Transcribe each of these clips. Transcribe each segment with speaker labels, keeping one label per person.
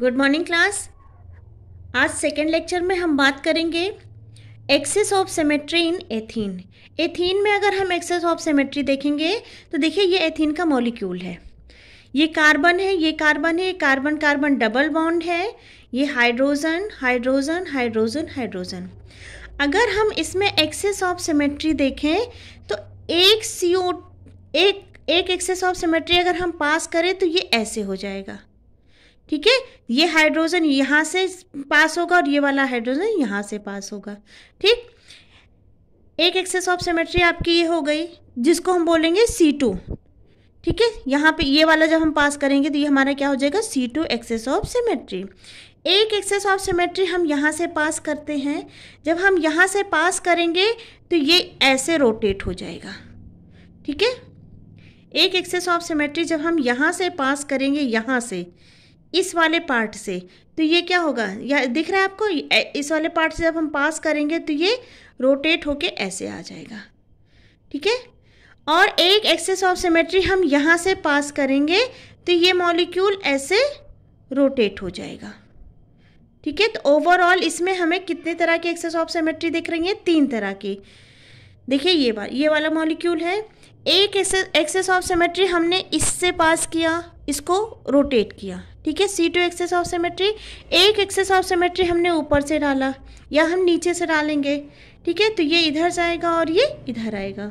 Speaker 1: good morning class आज second lecture में हम बात करेंगे axis of symmetry in ethene ethene में अगर हम एक्सेस ऑफ सेमेट्री देखेंगे तो देखिए ये एथीन का मॉलिक्यूल है ये कार्बन है ये कार्बन है ये कार्बन कार्बन डबल बॉन्ड है ये हाइड्रोजन हाइड्रोजन हाइड्रोजन हाइड्रोजन अगर हम इसमें एक्सेस ऑफ सेमेट्री देखें तो एक सी एक एक एक्सेस ऑफ सिमेट्री अगर हम पास करें तो ये ऐसे हो जाएगा ठीक है ये हाइड्रोजन यहाँ से पास होगा और ये वाला हाइड्रोजन यहाँ से पास होगा ठीक एक एक्सेस ऑफ सिमेट्री आपकी ये हो गई जिसको हम बोलेंगे सी टू ठीक है यहाँ पे ये वाला जब हम पास करेंगे तो ये हमारा क्या हो जाएगा C two axis of symmetry एक एक्सेस ऑफ सिमेट्री हम यहाँ से पास करते हैं जब हम यहाँ से पास करेंगे तो ये ऐसे रोटेट हो जाएगा ठीक है एक एक्सेस ऑफ सिमेट्री जब हम यहाँ से पास करेंगे यहाँ से इस वाले पार्ट से तो ये क्या होगा या दिख रहा है आपको इस वाले पार्ट से जब हम पास करेंगे तो ये रोटेट होके ऐसे आ जाएगा ठीक है और एक एक्सेस ऑफ सिमेट्री हम यहाँ से पास करेंगे तो ये मॉलिक्यूल ऐसे रोटेट हो जाएगा ठीक है तो ओवरऑल इसमें हमें कितने तरह की एक्सेस ऑफ सिमेट्री दिख रही है तीन तरह की देखिए ये वा, ये वाला मॉलिक्यूल है एक एक्सेस ऑफ सिमेट्री हमने इससे पास किया इसको रोटेट किया ठीक है C two axis of symmetry एक एक्सेस ऑफ सिमेट्री हमने ऊपर से डाला या हम नीचे से डालेंगे ठीक है तो ये इधर जाएगा और ये इधर आएगा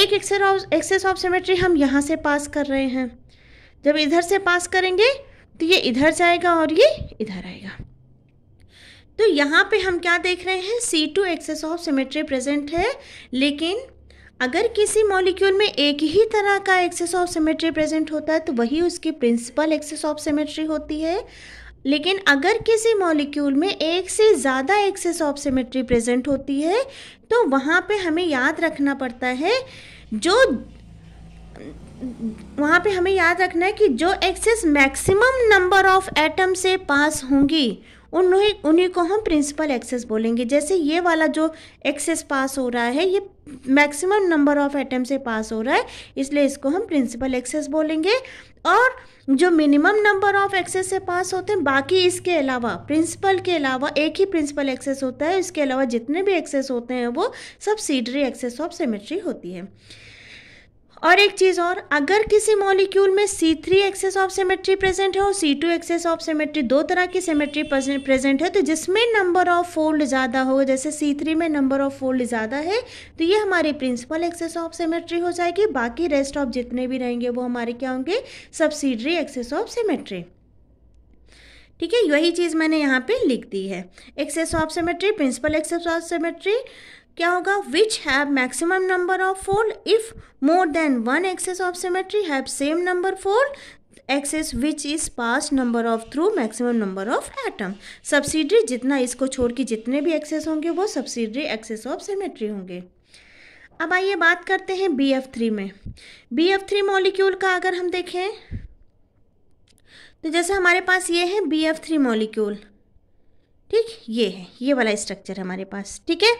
Speaker 1: एक axis of axis of symmetry हम यहाँ से पास कर रहे हैं जब इधर से पास करेंगे तो ये इधर जाएगा और ये इधर आएगा तो यहाँ पे हम क्या देख रहे हैं C two axis of symmetry present है लेकिन अगर किसी मॉलिक्यूल में एक ही तरह का एक्सेस ऑफ सिमेट्री प्रेजेंट होता है तो वही उसकी प्रिंसिपल एक्सेस ऑफ सिमेट्री होती है लेकिन अगर किसी मॉलिक्यूल में एक से ज़्यादा एक्सेस ऑफ सिमेट्री प्रेजेंट होती है तो वहाँ पे हमें याद रखना पड़ता है जो वहाँ पे हमें याद रखना है कि जो axis maximum number of atom से पास होंगी उन्हीं उन्हीं को हम प्रिंसिपल एक्सेस बोलेंगे जैसे ये वाला जो एक्सेस पास हो रहा है ये मैक्सिमम नंबर ऑफ एटम से पास हो रहा है इसलिए इसको हम प्रिंसिपल एक्सेस बोलेंगे और जो मिनिमम नंबर ऑफ एक्सेस से पास होते हैं बाकी इसके अलावा प्रिंसिपल के अलावा एक ही प्रिंसिपल एक्सेस होता है इसके अलावा जितने भी एक्सेस होते हैं वो सब सीडरी एक्सेस ऑफ सिमेट्री होती है और एक चीज़ और अगर किसी मॉलिक्यूल में C three axis of symmetry present है और C two axis of symmetry दो तरह की सेमेट्री प्रेजेंट है तो जिसमें नंबर ऑफ फोल्ड ज़्यादा हो जैसे सी थ्री में नंबर ऑफ फोल्ड ज़्यादा है तो ये हमारी प्रिंसिपल एक्सेस ऑफ सेमेट्री हो जाएगी बाकी रेस्ट ऑफ जितने भी रहेंगे वो हमारे क्या होंगे सब्सिडरी एक्सेस ऑफ सेमेट्री ठीक है यही चीज़ मैंने यहाँ पे लिख दी है axis of symmetry principal axis of symmetry क्या होगा which have maximum number of fold if more than one axis of symmetry have same number fold axis which is pass number of through maximum number of atom subsidiary जितना इसको छोड़ के जितने भी access होंगे वो सब्सिडरी एक्सेस ऑफ सिमेट्री होंगे अब आइए बात करते हैं बी एफ थ्री में बी एफ थ्री मॉलिक्यूल का अगर हम देखें तो जैसे हमारे पास ये है बी एफ थ्री मॉलिक्यूल ठीक ये है ये वाला स्ट्रक्चर हमारे पास ठीक है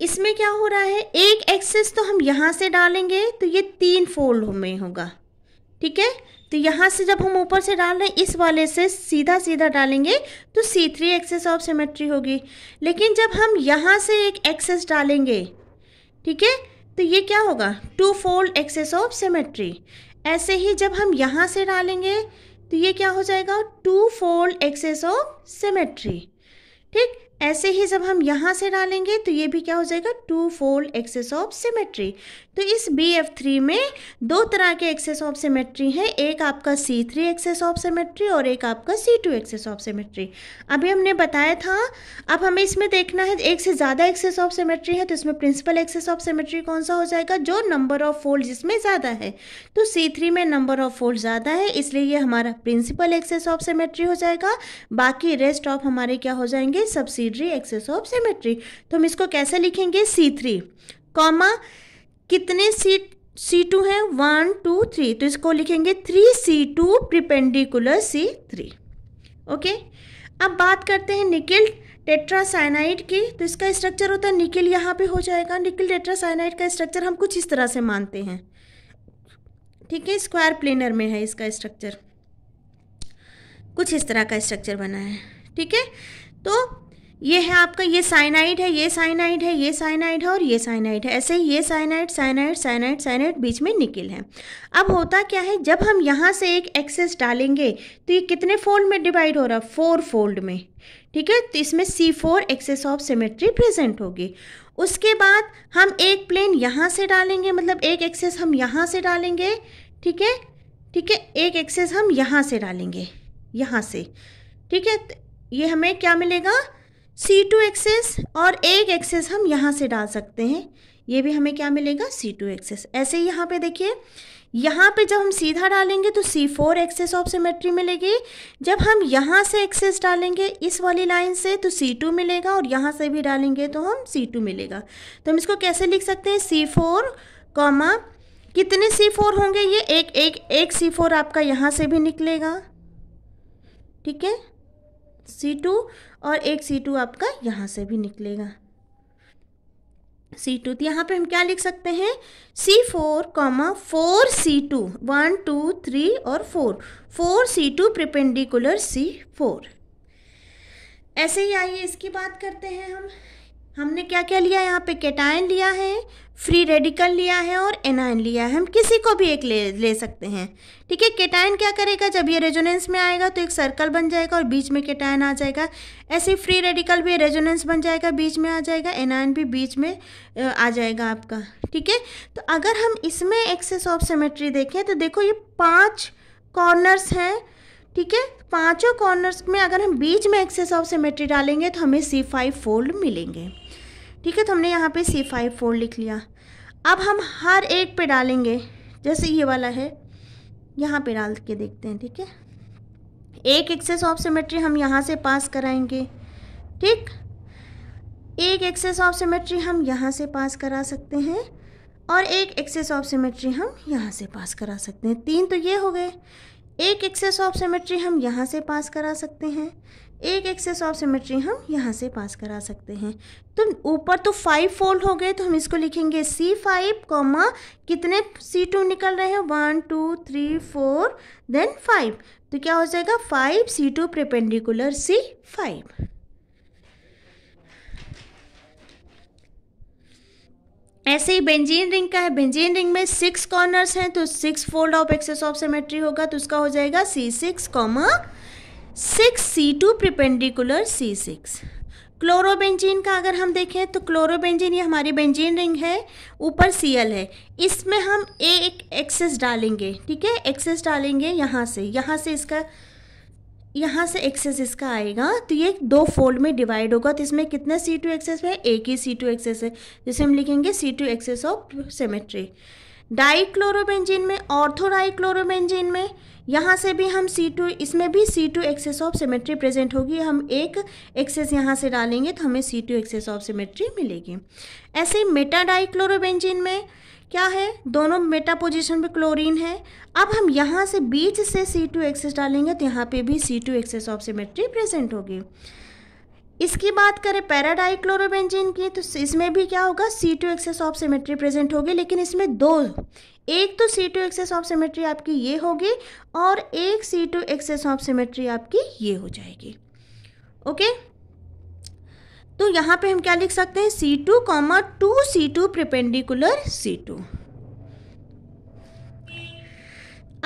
Speaker 1: इसमें क्या हो रहा है एक एक्सेस तो हम यहाँ से डालेंगे तो ये तीन फोल्ड में होगा ठीक है तो यहाँ से जब हम ऊपर से डाल रहे हैं इस वाले से सीधा सीधा डालेंगे तो C3 three axis of symmetry होगी लेकिन जब हम यहाँ से एक एक्सेस डालेंगे ठीक है तो ये क्या होगा two fold axis of symmetry ऐसे ही जब हम यहाँ से डालेंगे तो ये क्या हो जाएगा two fold axis of symmetry ठीक ऐसे ही जब हम यहाँ से डालेंगे तो ये भी क्या हो जाएगा two fold axis of symmetry तो इस बी एफ थ्री में दो तरह के एक्सेस ऑफ सिमेट्री हैं एक आपका C three axis of symmetry और एक आपका C two axis of symmetry अभी हमने बताया था अब हमें इसमें देखना है एक से ज़्यादा एक्सेस ऑफ सिमेट्री है तो इसमें प्रिंसिपल एक्सेस ऑफ सिमेट्री कौन सा हो जाएगा जो नंबर ऑफ फोल्ड जिसमें ज़्यादा है तो सी थ्री में नंबर ऑफ फोल्ड ज़्यादा है इसलिए ये हमारा प्रिंसिपल एक्सेस ऑफ सिमेट्री हो जाएगा बाकी रेस्ट ऑफ हमारे क्या हो जाएंगे सब्सिडरी एक्सेस ऑफ सिमेट्री तो हम इसको कैसे लिखेंगे सी थ्री कॉमा कितने सीट सी टू है वन टू थ्री तो इसको लिखेंगे three C two perpendicular C three okay अब बात करते हैं निकिल टेट्रासाइनाइड की तो इसका स्ट्रक्चर होता है निकिल यहाँ पे हो जाएगा निकिल टेट्रासाइनाइड का स्ट्रक्चर हम कुछ इस तरह से मानते हैं ठीक है स्क्वायर प्लेनर में है इसका स्ट्रक्चर कुछ इस तरह का स्ट्रक्चर बना है ठीक है तो ये है आपका ये साइनाइड है ये साइनाइड है ये साइनाइड है और ये साइनाइड है ऐसे ये साइनाइड साइनाइड साइनाइड साइनाइड बीच में निकिल है अब होता क्या है जब हम यहाँ से एक एक्सेस डालेंगे तो ये कितने फोल्ड में डिवाइड हो रहा है फोर फोल्ड में ठीक है तो इसमें C four axis of symmetry present होगी उसके बाद हम एक प्लेन यहाँ से डालेंगे मतलब एक एक्सेस हम यहाँ से डालेंगे ठीक है ठीक है एक एक्सेस हम यहाँ से डालेंगे यहाँ से ठीक है तो ये हमें क्या मिलेगा सी टू एक्सेस और एक एक्सेस हम यहाँ से डाल सकते हैं ये भी हमें क्या मिलेगा सी टू एक्सेस ऐसे ही यहाँ पे देखिए यहाँ पे जब हम सीधा डालेंगे तो C four axis of symmetry मिलेगी जब हम यहाँ से एक्सेस डालेंगे इस वाली लाइन से तो सी टू मिलेगा और यहाँ से भी डालेंगे तो हम सी टू मिलेगा तो हम इसको कैसे लिख सकते हैं सी फोर कॉमा कितने सी फोर होंगे ये एक एक एक सी फोर आपका यहाँ से भी निकलेगा ठीक है सी टू और एक C2 आपका यहाँ से भी निकलेगा C2 तो यहाँ पे हम क्या लिख सकते हैं C four comma four C two one two three और four four C two perpendicular C four ऐसे ही आइए इसकी बात करते हैं हम हमने क्या क्या लिया यहाँ पे केटाइन लिया है फ्री रेडिकल लिया है और एनाइन लिया है हम किसी को भी एक ले ले सकते हैं ठीक है केटाइन क्या करेगा जब ये रेजोनेंस में आएगा तो एक सर्कल बन जाएगा और बीच में केटाइन आ जाएगा ऐसे फ्री रेडिकल भी रेजोनेंस बन जाएगा बीच में आ जाएगा एनाइन भी बीच में आ जाएगा आपका ठीक है तो अगर हम इसमें एक्सेस ऑफ सेमेट्री देखें तो देखो ये पाँच कॉर्नर्स हैं ठीक है पांचों कॉर्नर्स में अगर हम बीच में एक्सेस ऑफ सिमेट्री डालेंगे तो हमें सी फाइव फोल्ड मिलेंगे ठीक है तो हमने यहाँ पे सी फाइव फोर लिख लिया अब हम हर एक पे डालेंगे जैसे ये वाला है यहाँ पे डाल के देखते हैं ठीक है एक एक्सेस ऑफ सिमेट्री हम यहाँ से पास कराएंगे ठीक एक एक्सेस ऑफ सिमेट्री हम यहाँ से पास करा सकते हैं और एक एक्सेस ऑफ सिमेट्री हम यहाँ से पास करा सकते हैं तीन तो ये हो गए एक एक्सेस ऑफ सिमेट्री हम यहाँ से पास करा सकते हैं एक एक्सेस ऑफ सिमेट्री हम यहाँ से पास करा सकते हैं तो ऊपर तो फाइव फोल्ड हो गए तो हम इसको लिखेंगे सी फाइव कॉमा कितने सी टू निकल रहे हैं one two three four then five तो क्या हो जाएगा five C two perpendicular C five ऐसे ही बेंजीन रिंग का है बेंजीन रिंग में सिक्स कॉर्नर्स हैं तो six fold of axis of symmetry होगा तो उसका हो जाएगा C six comma six C two perpendicular C six chlorobenzene का अगर हम देखें तो क्लोरोबेंजीन ये हमारी बेंजीन रिंग है ऊपर सीएल है इसमें हम एक एक्सेस डालेंगे ठीक है एक्सेस डालेंगे यहाँ से यहाँ से इसका यहाँ से एक्सेस इसका आएगा तो ये दो फोल्ड में डिवाइड होगा तो इसमें कितने सी टू एक्सेस है एक ही सी टू एक्सेस है जिसे हम लिखेंगे C two axis of symmetry di chlorobenzene में ऑर्थो डाई में यहाँ से भी हम सी टू इसमें भी C two axis of symmetry present होगी हम एक एक्सेस यहाँ से डालेंगे तो हमें C two axis of symmetry मिलेगी ऐसे मेटाडाइक्लोरोबेंजीन में क्या है दोनों मेटा पोजिशन पर क्लोरीन है अब हम यहाँ से बीच से सी टू एक्सेस डालेंगे तो यहाँ पे भी C two axis of symmetry present होगी इसकी बात करें पैराडाइक्लोरोबेंजिन की तो इसमें भी क्या होगा C two axis of symmetry present होगी लेकिन इसमें दो एक तो C two axis of symmetry आपकी ये होगी और एक C two axis of symmetry आपकी ये हो जाएगी ओके तो यहाँ पे हम क्या लिख सकते हैं C two comma two C two perpendicular C two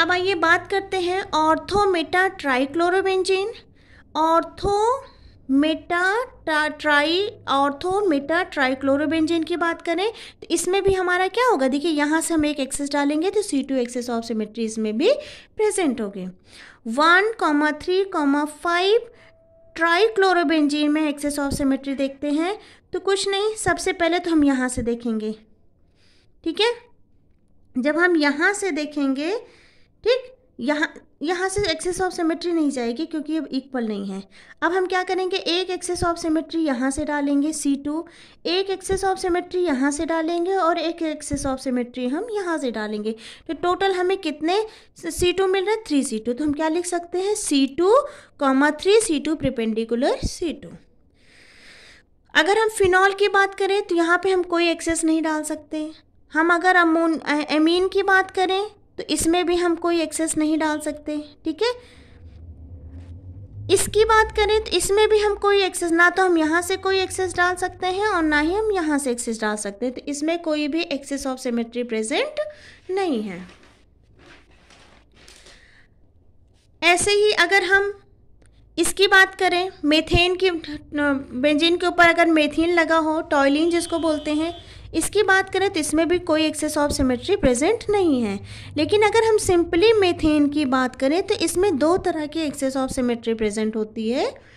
Speaker 1: अब आइए बात करते हैं ortho meta trichlorobenzene ortho meta tri ortho meta trichlorobenzene की बात करें तो इसमें भी हमारा क्या होगा देखिए यहाँ से हम एक एक्सेस डालेंगे तो C two axis of symmetry इसमें भी प्रेजेंट होगी one comma three comma five trichlorobenzene में एक्सेस ऑफ सिमेट्री देखते हैं तो कुछ नहीं सबसे पहले तो हम यहाँ से देखेंगे ठीक है जब हम यहाँ से देखेंगे ठीक यहाँ यहाँ से एक्सेस ऑफ सिमेट्री नहीं जाएगी क्योंकि अब इक्वल नहीं है अब हम क्या करेंगे एक एक्सेस ऑफ सिमेट्री यहाँ से डालेंगे सी टू एक एक्सेस ऑफ सिमेट्री यहाँ से डालेंगे और एक एक्सेस ऑफ सिमेट्री हम यहाँ से डालेंगे तो टोटल हमें कितने C2 मिल रहे हैं थ्री सी टू तो हम क्या लिख सकते हैं C two comma three C two perpendicular C two अगर हम फिनॉल की बात करें तो यहाँ पे हम कोई एक्सेस नहीं डाल सकते हम अगर अमोन एमीन की बात करें तो इसमें भी हम कोई एक्सेस नहीं डाल सकते ठीक है इसकी बात करें तो इसमें भी हम कोई एक्सेस ना तो हम यहाँ से कोई एक्सेस डाल सकते हैं और ना ही हम यहाँ से एक्सेस डाल सकते हैं तो इसमें कोई भी एक्सेस ऑफ सिमेट्री प्रेजेंट नहीं है ऐसे ही अगर हम इसकी बात करें मेथेन की बेंजीन के ऊपर अगर मेथेन लगा हो टॉयलिन जिसको बोलते हैं इसकी बात करें तो इसमें भी कोई एक्सेस ऑफ सिमेट्री प्रेजेंट नहीं है लेकिन अगर हम सिंपली मेथेन की बात करें तो इसमें दो तरह की एक्सेस ऑफ सिमेट्री प्रेजेंट होती है